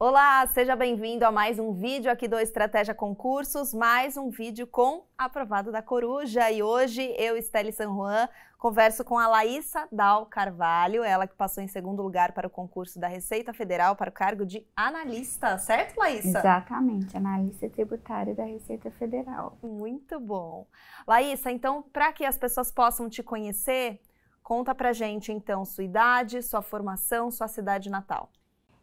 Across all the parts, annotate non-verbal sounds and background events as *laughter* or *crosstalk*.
Olá, seja bem-vindo a mais um vídeo aqui do Estratégia Concursos, mais um vídeo com Aprovado da Coruja. E hoje eu, Estelle San Juan, converso com a Laísa Dal Carvalho, ela que passou em segundo lugar para o concurso da Receita Federal para o cargo de analista, certo, Laísa? Exatamente, analista tributária da Receita Federal. Muito bom. Laísa, então, para que as pessoas possam te conhecer, conta pra gente então sua idade, sua formação, sua cidade natal.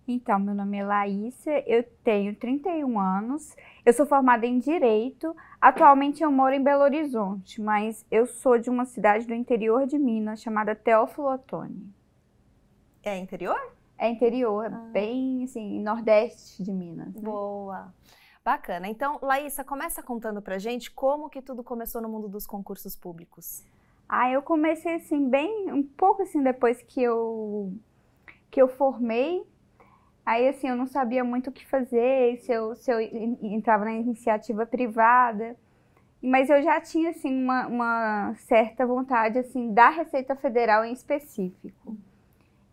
Então, meu nome é Laísa, eu tenho 31 anos, eu sou formada em Direito, atualmente eu moro em Belo Horizonte, mas eu sou de uma cidade do interior de Minas chamada Teófilo Otoni. É interior? É interior, ah. bem assim, nordeste de Minas. Né? Boa! Bacana. Então, Laísa, começa contando pra gente como que tudo começou no mundo dos concursos públicos. Ah, eu comecei assim, bem, um pouco assim, depois que eu, que eu formei, Aí, assim, eu não sabia muito o que fazer, se eu, se eu entrava na iniciativa privada. Mas eu já tinha, assim, uma, uma certa vontade, assim, da Receita Federal em específico.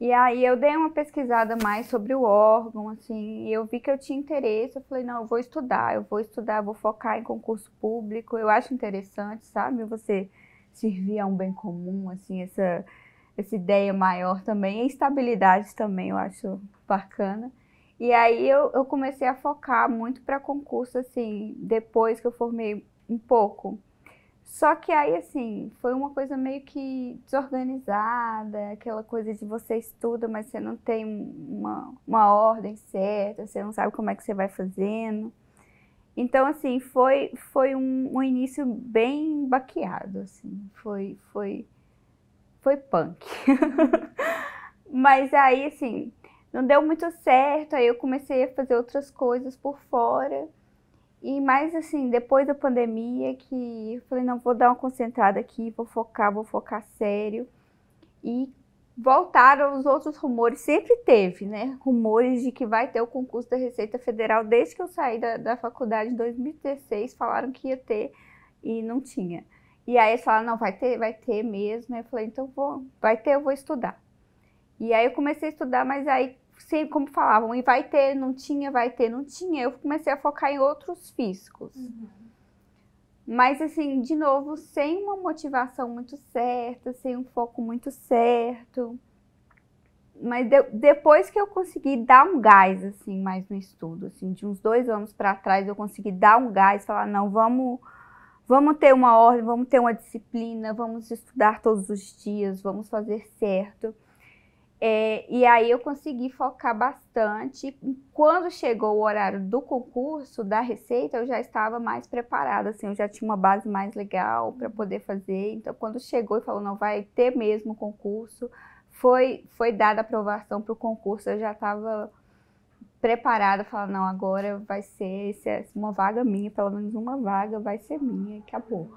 E aí eu dei uma pesquisada mais sobre o órgão, assim, e eu vi que eu tinha interesse, eu falei, não, eu vou estudar, eu vou estudar, vou focar em concurso público, eu acho interessante, sabe, você servir a um bem comum, assim, essa essa ideia maior também, a estabilidade também eu acho bacana. E aí eu, eu comecei a focar muito para concurso, assim, depois que eu formei um pouco. Só que aí, assim, foi uma coisa meio que desorganizada, aquela coisa de você estuda, mas você não tem uma, uma ordem certa, você não sabe como é que você vai fazendo. Então, assim, foi, foi um, um início bem baqueado, assim, foi... foi foi punk. *laughs* Mas aí, assim, não deu muito certo, aí eu comecei a fazer outras coisas por fora. E mais assim, depois da pandemia, que eu falei, não, vou dar uma concentrada aqui, vou focar, vou focar sério. E voltaram os outros rumores, sempre teve, né? Rumores de que vai ter o concurso da Receita Federal, desde que eu saí da, da faculdade em 2016, falaram que ia ter e não tinha. E aí eles falaram, não, vai ter, vai ter mesmo. Eu falei, então vou, vai ter, eu vou estudar. E aí eu comecei a estudar, mas aí sempre como falavam, e vai ter, não tinha, vai ter, não tinha, eu comecei a focar em outros físicos. Uhum. Mas assim, de novo, sem uma motivação muito certa, sem um foco muito certo. Mas de, depois que eu consegui dar um gás assim, mais no estudo, assim, de uns dois anos para trás, eu consegui dar um gás, falar não, vamos Vamos ter uma ordem, vamos ter uma disciplina, vamos estudar todos os dias, vamos fazer certo. É, e aí eu consegui focar bastante. Quando chegou o horário do concurso da Receita, eu já estava mais preparada, assim, eu já tinha uma base mais legal para uhum. poder fazer. Então, quando chegou e falou, não vai ter mesmo concurso, foi, foi dada aprovação para o concurso, eu já estava preparada, falar, não, agora vai ser essa é uma vaga minha, pelo menos uma vaga vai ser minha, que acabou.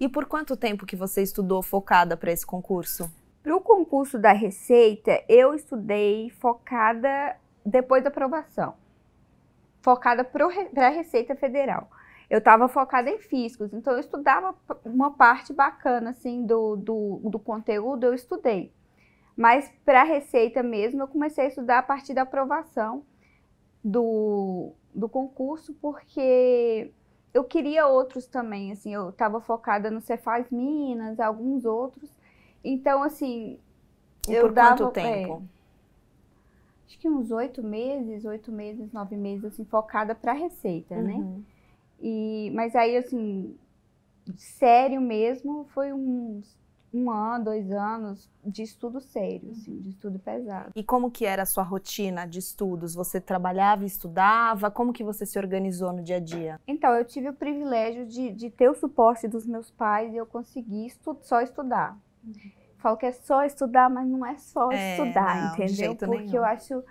E por quanto tempo que você estudou focada para esse concurso? Para o concurso da Receita, eu estudei focada depois da aprovação. Focada para a Receita Federal. Eu estava focada em físicos, então eu estudava uma parte bacana assim do, do, do conteúdo, eu estudei. Mas para a Receita mesmo, eu comecei a estudar a partir da aprovação do, do concurso, porque eu queria outros também, assim, eu estava focada no Cefaz Minas, alguns outros. Então, assim, e eu por dava, quanto tempo? É, acho que uns oito meses, oito meses, nove meses, assim, focada para receita, né? uhum. né? E, mas aí, assim, sério mesmo, foi uns um ano, dois anos de estudo sério, assim, de estudo pesado. E como que era a sua rotina de estudos? Você trabalhava e estudava? Como que você se organizou no dia a dia? Então, eu tive o privilégio de, de ter o suporte dos meus pais e eu consegui estu só estudar. Falo que é só estudar, mas não é só é, estudar, não, entendeu? Porque nenhum. eu acho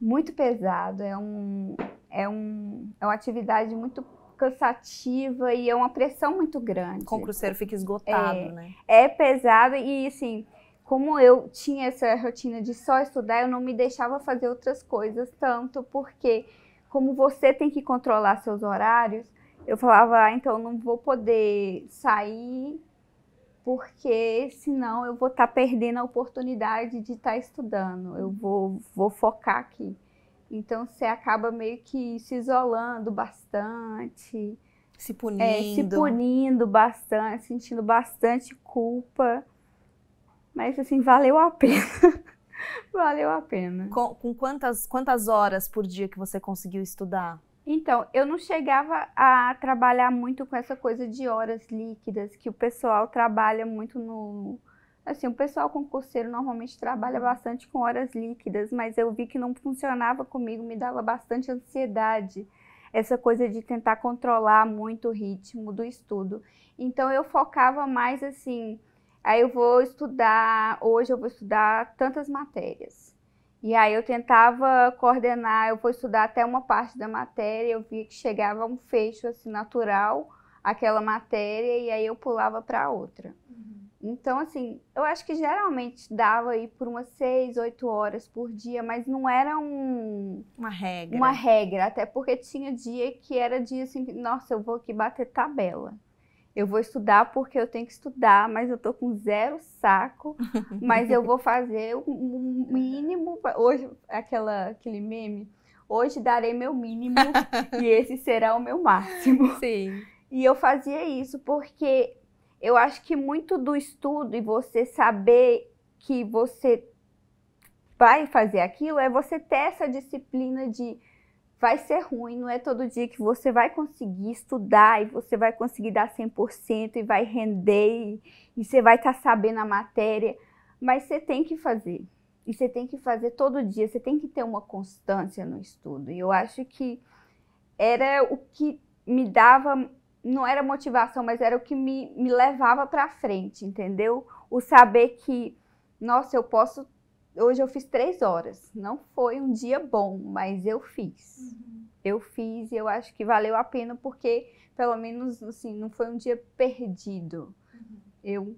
muito pesado, é, um, é, um, é uma atividade muito cansativa e é uma pressão muito grande. Com o cruzeiro fica esgotado, é, né? É pesado e assim, como eu tinha essa rotina de só estudar, eu não me deixava fazer outras coisas tanto, porque como você tem que controlar seus horários, eu falava, ah, então não vou poder sair porque senão eu vou estar tá perdendo a oportunidade de estar tá estudando. Eu vou, vou focar aqui. Então você acaba meio que se isolando bastante. Se punindo. É, se punindo bastante, sentindo bastante culpa. Mas assim, valeu a pena. *laughs* valeu a pena. Com, com, quantas, quantas horas por dia que você conseguiu estudar? Então, eu não chegava a trabalhar muito com essa coisa de horas líquidas que o pessoal trabalha muito no, Assim, o pessoal concurseiro normalmente trabalha bastante com horas líquidas, mas eu vi que não funcionava comigo, me dava bastante ansiedade essa coisa de tentar controlar muito o ritmo do estudo. Então eu focava mais assim, aí eu vou estudar, hoje eu vou estudar tantas matérias. E aí eu tentava coordenar, eu vou estudar até uma parte da matéria, eu via que chegava um fecho assim natural aquela matéria e aí eu pulava para outra. Uhum. Então, assim, eu acho que geralmente dava aí por umas seis, oito horas por dia, mas não era um... Uma regra. Uma regra, até porque tinha dia que era dia assim, nossa, eu vou aqui bater tabela. Eu vou estudar porque eu tenho que estudar, mas eu tô com zero saco, *laughs* mas eu vou fazer o um mínimo. Hoje, aquela, aquele meme, hoje darei meu mínimo *laughs* e esse será o meu máximo. Sim. E eu fazia isso porque eu acho que muito do estudo e você saber que você vai fazer aquilo é você ter essa disciplina de vai ser ruim, não é todo dia que você vai conseguir estudar e você vai conseguir dar 100% e vai render e, e você vai estar tá sabendo a matéria, mas você tem que fazer. E você tem que fazer todo dia, você tem que ter uma constância no estudo. E eu acho que era o que me dava não era motivação, mas era o que me, me levava para frente, entendeu? O saber que, nossa, eu posso. Hoje eu fiz três horas. Não foi um dia bom, mas eu fiz. Uhum. Eu fiz e eu acho que valeu a pena porque, pelo menos, assim, não foi um dia perdido. Uhum. Eu,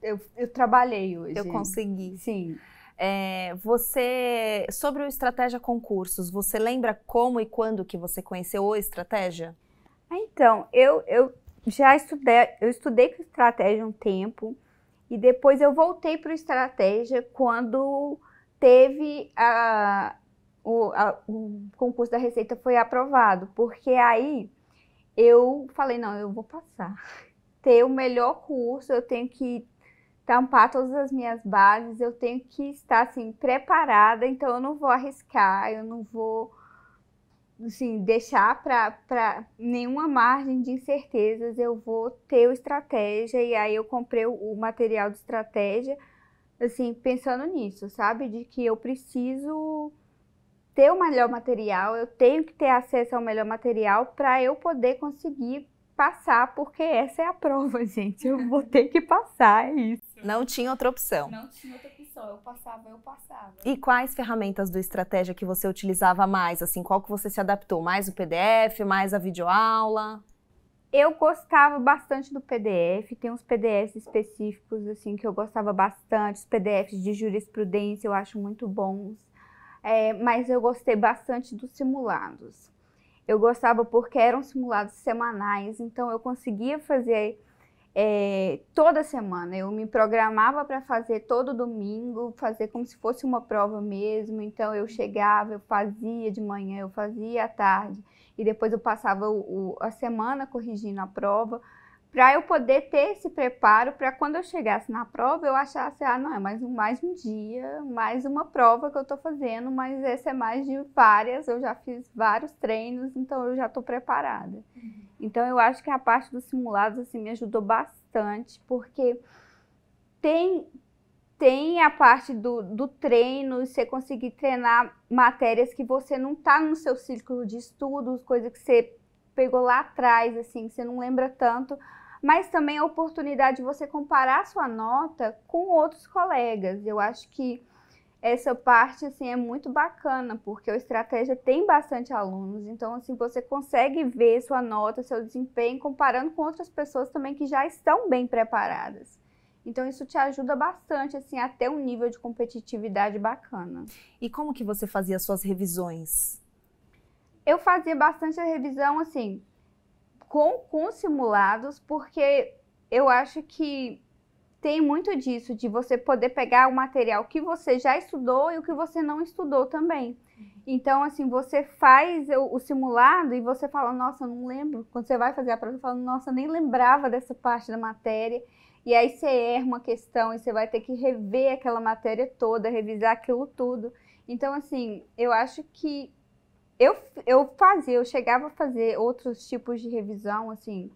eu, eu trabalhei hoje. Eu consegui. Sim. É, você sobre o estratégia concursos, você lembra como e quando que você conheceu o estratégia? Ah, então, eu, eu já estudei, eu estudei com estratégia um tempo e depois eu voltei para estratégia quando teve a, o, a, o concurso da Receita foi aprovado, porque aí eu falei, não, eu vou passar. *laughs* Ter o melhor curso, eu tenho que tampar todas as minhas bases, eu tenho que estar assim preparada, então eu não vou arriscar, eu não vou assim, deixar para nenhuma margem de incertezas, eu vou ter o estratégia, e aí eu comprei o, o material de estratégia, assim, pensando nisso, sabe? De que eu preciso ter o melhor material, eu tenho que ter acesso ao melhor material para eu poder conseguir passar, porque essa é a prova, *laughs* gente. Eu vou ter que passar, é isso. Não tinha outra opção. Não tinha outra opção só, eu passava, eu passava. E quais ferramentas do Estratégia que você utilizava mais? Assim, qual que você se adaptou? Mais o PDF, mais a videoaula? Eu gostava bastante do PDF, tem uns PDFs específicos assim que eu gostava bastante, os PDFs de jurisprudência eu acho muito bons, é, mas eu gostei bastante dos simulados. Eu gostava porque eram simulados semanais, então eu conseguia fazer é, toda semana. Eu me programava para fazer todo domingo, fazer como se fosse uma prova mesmo. Então eu chegava, eu fazia de manhã, eu fazia à tarde e depois eu passava o, o, a semana corrigindo a prova para eu poder ter esse preparo para quando eu chegasse na prova eu achasse, ah, não, é mais um, mais um dia, mais uma prova que eu estou fazendo, mas essa é mais de várias, eu já fiz vários treinos, então eu já estou preparada. Uhum. Então eu acho que a parte dos simulados assim, me ajudou bastante, porque tem, tem a parte do, do treino, você conseguir treinar matérias que você não está no seu círculo de estudos, coisas que você pegou lá atrás, assim, que você não lembra tanto, mas também a oportunidade de você comparar sua nota com outros colegas. Eu acho que essa parte assim é muito bacana, porque o estratégia tem bastante alunos, então assim você consegue ver sua nota, seu desempenho comparando com outras pessoas também que já estão bem preparadas. Então isso te ajuda bastante assim até um nível de competitividade bacana. E como que você fazia suas revisões? Eu fazia bastante a revisão assim, com, com simulados, porque eu acho que tem muito disso, de você poder pegar o material que você já estudou e o que você não estudou também. Então, assim, você faz o, o simulado e você fala, nossa, não lembro. Quando você vai fazer a prova, você fala, nossa, nem lembrava dessa parte da matéria. E aí você erra uma questão e você vai ter que rever aquela matéria toda, revisar aquilo tudo. Então, assim, eu acho que eu, eu fazia, eu chegava a fazer outros tipos de revisão, assim,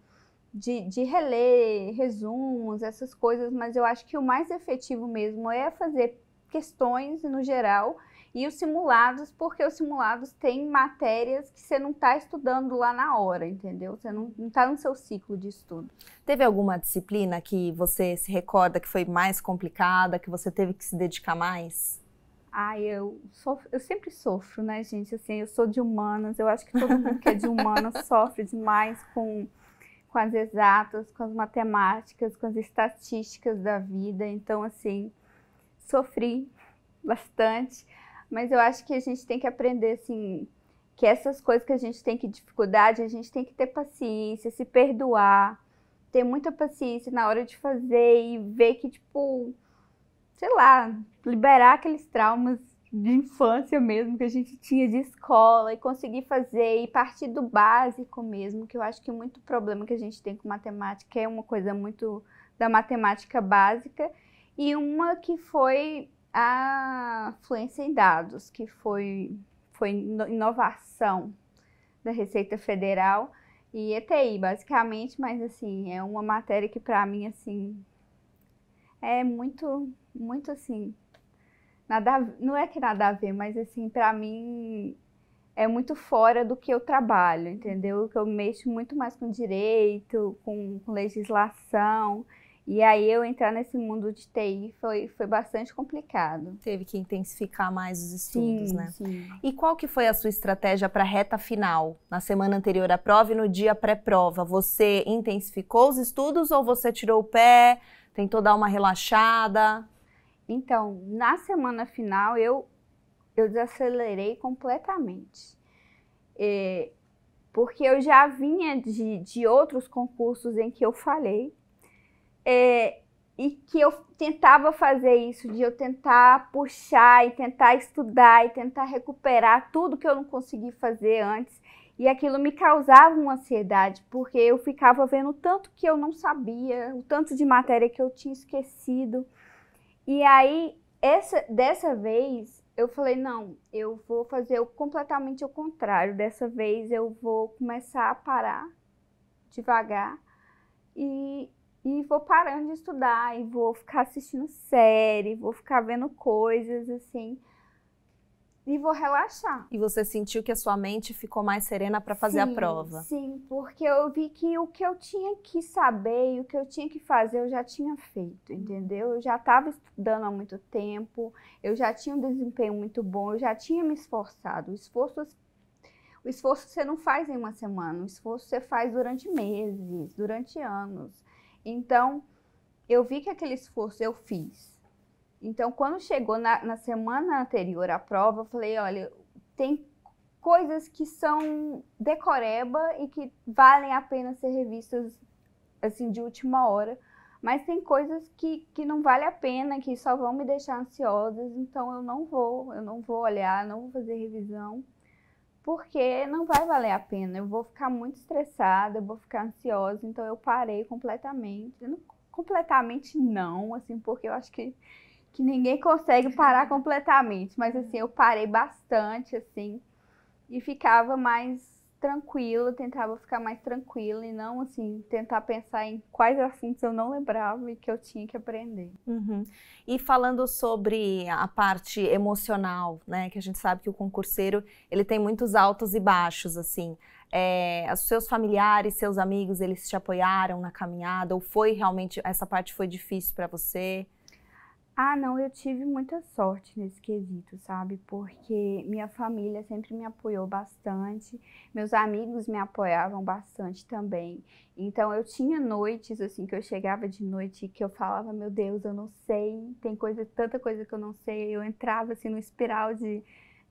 de, de reler, resumos, essas coisas, mas eu acho que o mais efetivo mesmo é fazer questões no geral e os simulados, porque os simulados têm matérias que você não está estudando lá na hora, entendeu? Você não está no seu ciclo de estudo. Teve alguma disciplina que você se recorda que foi mais complicada, que você teve que se dedicar mais? Ai, eu, sofro, eu sempre sofro, né, gente? Assim, eu sou de humanas, eu acho que todo mundo que é de humanas *laughs* sofre demais com, com as exatas, com as matemáticas, com as estatísticas da vida. Então, assim, sofri bastante, mas eu acho que a gente tem que aprender, assim, que essas coisas que a gente tem que dificuldade, a gente tem que ter paciência, se perdoar, ter muita paciência na hora de fazer e ver que, tipo, sei lá, liberar aqueles traumas de infância mesmo que a gente tinha de escola e conseguir fazer e partir do básico mesmo, que eu acho que muito problema que a gente tem com matemática é uma coisa muito da matemática básica e uma que foi a fluência em dados, que foi foi inovação da Receita Federal e ETI, basicamente, mas assim, é uma matéria que para mim assim é muito muito assim. Nada, não é que nada a ver, mas assim, para mim é muito fora do que eu trabalho, entendeu? Que eu mexo muito mais com direito, com, com legislação. E aí eu entrar nesse mundo de TI foi, foi bastante complicado. Teve que intensificar mais os estudos, sim, né? Sim. E qual que foi a sua estratégia para a reta final? Na semana anterior à prova e no dia pré-prova, você intensificou os estudos ou você tirou o pé, tentou dar uma relaxada? Então, na semana final, eu, eu desacelerei completamente. É, porque eu já vinha de, de outros concursos em que eu falei. É, e que eu tentava fazer isso, de eu tentar puxar e tentar estudar e tentar recuperar tudo que eu não consegui fazer antes. E aquilo me causava uma ansiedade, porque eu ficava vendo o tanto que eu não sabia, o tanto de matéria que eu tinha esquecido. E aí, essa, dessa vez, eu falei, não, eu vou fazer completamente o contrário. Dessa vez eu vou começar a parar devagar e, e vou parando de estudar e vou ficar assistindo série, vou ficar vendo coisas assim e vou relaxar. E você sentiu que a sua mente ficou mais serena para fazer sim, a prova? Sim, porque eu vi que o que eu tinha que saber e o que eu tinha que fazer eu já tinha feito, entendeu? Eu já estava estudando há muito tempo, eu já tinha um desempenho muito bom, eu já tinha me esforçado. O esforço o esforço você não faz em uma semana, o esforço você faz durante meses, durante anos. Então, eu vi que aquele esforço eu fiz. Então, quando chegou na, na semana anterior à prova, eu falei: olha, tem coisas que são decoreba e que valem a pena ser revistas assim de última hora, mas tem coisas que, que não vale a pena, que só vão me deixar ansiosas, então eu não vou, eu não vou olhar, não vou fazer revisão, porque não vai valer a pena, eu vou ficar muito estressada, eu vou ficar ansiosa, então eu parei completamente, eu não, completamente não, assim, porque eu acho que que ninguém consegue parar completamente, mas assim, eu parei bastante, assim, e ficava mais tranquila, tentava ficar mais tranquila e não, assim, tentar pensar em quais assuntos eu não lembrava e que eu tinha que aprender. Uhum. E falando sobre a parte emocional, né, que a gente sabe que o concurseiro, ele tem muitos altos e baixos, assim, é, os seus familiares, seus amigos, eles te apoiaram na caminhada ou foi realmente, essa parte foi difícil para você? Ah, não, eu tive muita sorte nesse quesito, sabe? Porque minha família sempre me apoiou bastante, meus amigos me apoiavam bastante também. Então eu tinha noites assim que eu chegava de noite que eu falava, meu Deus, eu não sei, tem coisa, tanta coisa que eu não sei. Eu entrava assim no espiral de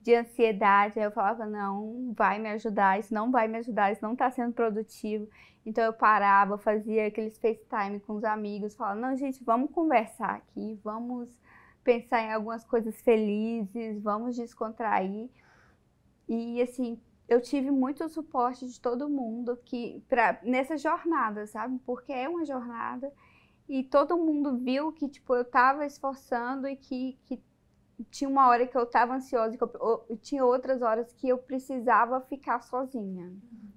de ansiedade. Aí eu falava, não, vai me ajudar, isso não vai me ajudar, isso não está sendo produtivo. Então eu parava, fazia aqueles FaceTime com os amigos, falava, não, gente, vamos conversar aqui, vamos pensar em algumas coisas felizes, vamos descontrair. E assim, eu tive muito suporte de todo mundo que pra, nessa jornada, sabe? Porque é uma jornada e todo mundo viu que tipo eu tava esforçando e que, que tinha uma hora que eu estava ansiosa, que eu, tinha outras horas que eu precisava ficar sozinha.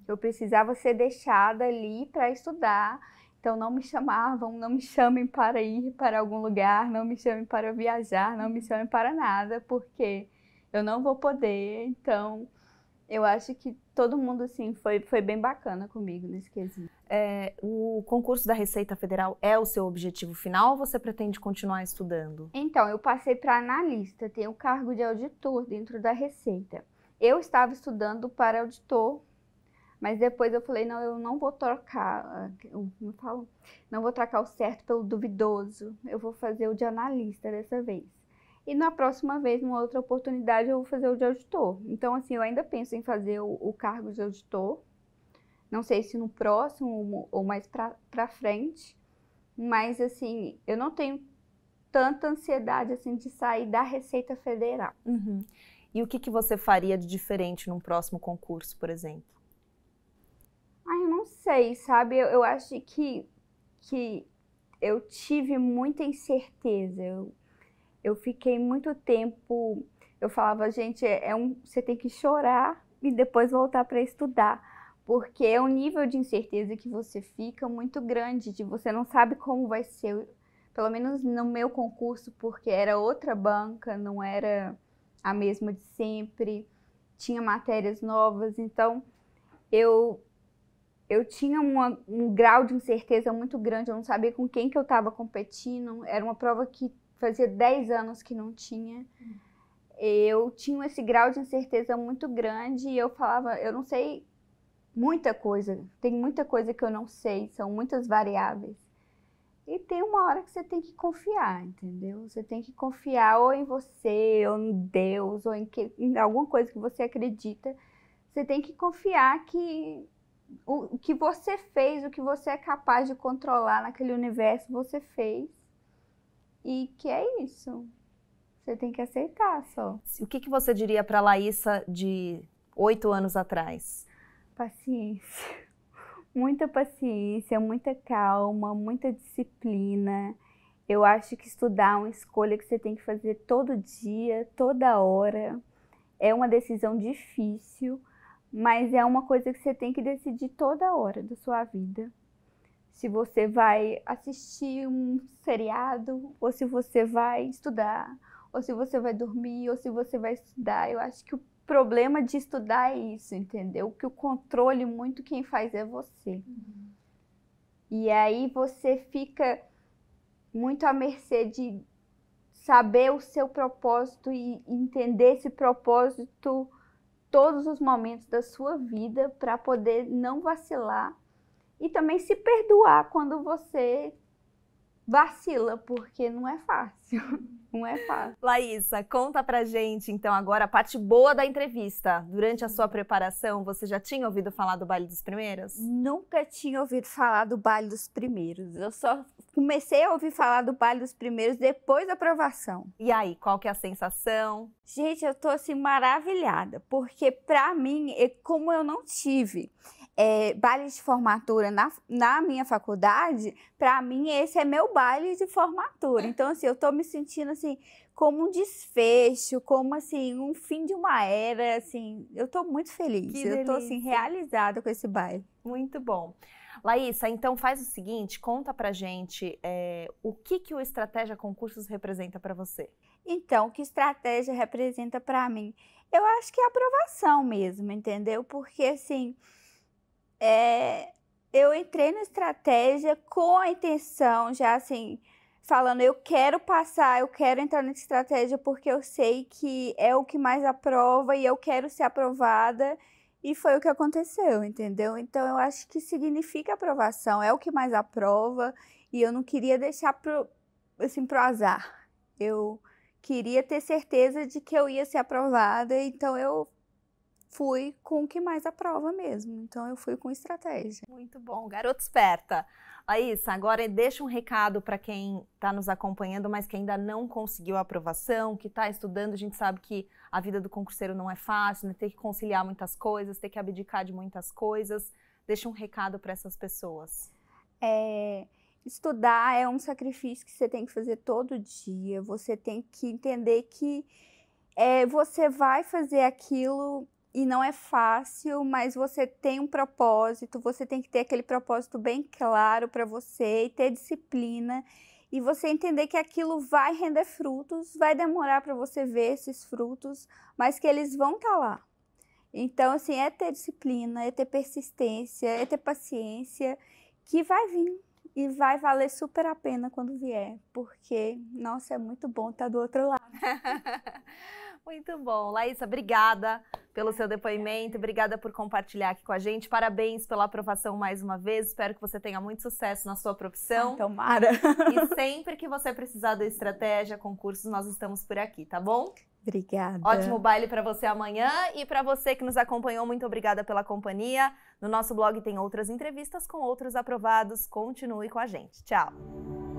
Eu precisava ser deixada ali para estudar. Então não me chamavam, não me chamem para ir para algum lugar, não me chamem para viajar, não me chamem para nada, porque eu não vou poder. Então eu acho que todo mundo assim foi, foi bem bacana comigo nesse quesito. É, o concurso da Receita Federal é o seu objetivo final ou você pretende continuar estudando? Então, eu passei para analista, tenho o cargo de auditor dentro da Receita. Eu estava estudando para auditor, mas depois eu falei, não, eu não vou trocar, não ah, falo, não vou trocar o certo pelo duvidoso, eu vou fazer o de analista dessa vez. E na próxima vez, numa outra oportunidade, eu vou fazer o de auditor. Então, assim, eu ainda penso em fazer o, o cargo de auditor. Não sei se no próximo ou mais para frente. Mas, assim, eu não tenho tanta ansiedade, assim, de sair da Receita Federal. Uhum. E o que, que você faria de diferente num próximo concurso, por exemplo? Ah, eu não sei, sabe? Eu, eu acho que, que eu tive muita incerteza. Eu, eu fiquei muito tempo. Eu falava, gente, é, é um, você tem que chorar e depois voltar para estudar, porque é um nível de incerteza que você fica muito grande, de você não sabe como vai ser. Pelo menos no meu concurso, porque era outra banca, não era a mesma de sempre, tinha matérias novas, então eu eu tinha uma, um grau de incerteza muito grande, eu não sabia com quem que eu estava competindo, era uma prova que fazia 10 anos que não tinha. Eu tinha esse grau de incerteza muito grande e eu falava, eu não sei muita coisa, tem muita coisa que eu não sei, são muitas variáveis. E tem uma hora que você tem que confiar, entendeu? Você tem que confiar ou em você, ou em Deus, ou em, que, em alguma coisa que você acredita. Você tem que confiar que o, o que você fez, o que você é capaz de controlar naquele universo, você fez e que é isso. Você tem que aceitar só. O que, que você diria para Laísa de oito anos atrás? Paciência. *laughs* Muita paciência, muita calma, muita disciplina. Eu acho que estudar é uma escolha que você tem que fazer todo dia, toda hora. É uma decisão difícil, mas é uma coisa que você tem que decidir toda hora da sua vida se você vai assistir um seriado, ou se você vai estudar, ou se você vai dormir, ou se você vai estudar. Eu acho que o problema de estudar é isso, entendeu? Que o controle muito quem faz é você. Uhum. E aí você fica muito à mercê de saber o seu propósito e entender esse propósito todos os momentos da sua vida para poder não vacilar e também se perdoar quando você vacila, porque não é fácil. *laughs* Não é fácil. Laísa, conta pra gente então agora a parte boa da entrevista. Durante a sua preparação, você já tinha ouvido falar do Baile dos Primeiros? Nunca tinha ouvido falar do Baile dos Primeiros. Eu só comecei a ouvir falar do Baile dos Primeiros depois da aprovação. E aí, qual que é a sensação? Gente, eu tô assim maravilhada, porque pra mim, como eu não tive é, baile de formatura na, na minha faculdade, para mim esse é meu baile de formatura. Então, assim, eu tô me sentindo assim como um desfecho, como assim, um fim de uma era, assim, eu tô muito feliz. Que eu estou tô assim realizada com esse baile. Muito bom. Laísa, então faz o seguinte, conta pra gente é, o que, que o Estratégia Concursos representa para você. Então, o que estratégia representa para mim? Eu acho que é aprovação mesmo, entendeu? Porque assim, é, eu entrei na estratégia com a intenção, já assim, falando, eu quero passar, eu quero entrar na estratégia porque eu sei que é o que mais aprova e eu quero ser aprovada. E foi o que aconteceu, entendeu? Então eu acho que significa aprovação, é o que mais aprova, e eu não queria deixar pro, assim, pro azar. Eu queria ter certeza de que eu ia ser aprovada, então eu fui com o que mais aprova mesmo. Então eu fui com estratégia. Muito bom, garota esperta. Laís, agora deixa um recado para quem está nos acompanhando, mas que ainda não conseguiu a aprovação, que está estudando. A gente sabe que a vida do concurseiro não é fácil, né? tem que conciliar muitas coisas, tem que abdicar de muitas coisas. Deixa um recado para essas pessoas. É, estudar é um sacrifício que você tem que fazer todo dia. Você tem que entender que é, você vai fazer aquilo e não é fácil, mas você tem um propósito, você tem que ter aquele propósito bem claro para você e ter disciplina e você entender que aquilo vai render frutos, vai demorar para você ver esses frutos, mas que eles vão estar tá lá. Então, assim, é ter disciplina, é ter persistência, é ter paciência, que vai vir e vai valer super a pena quando vier, porque, nossa, é muito bom estar tá do outro lado. *laughs* Muito bom. Laísa, obrigada pelo seu depoimento, obrigada por compartilhar aqui com a gente. Parabéns pela aprovação mais uma vez. Espero que você tenha muito sucesso na sua profissão. Ah, tomara. E sempre que você precisar da estratégia, concursos, nós estamos por aqui, tá bom? Obrigada. Ótimo baile para você amanhã e para você que nos acompanhou, muito obrigada pela companhia. No nosso blog tem outras entrevistas com outros aprovados. Continue com a gente. Tchau.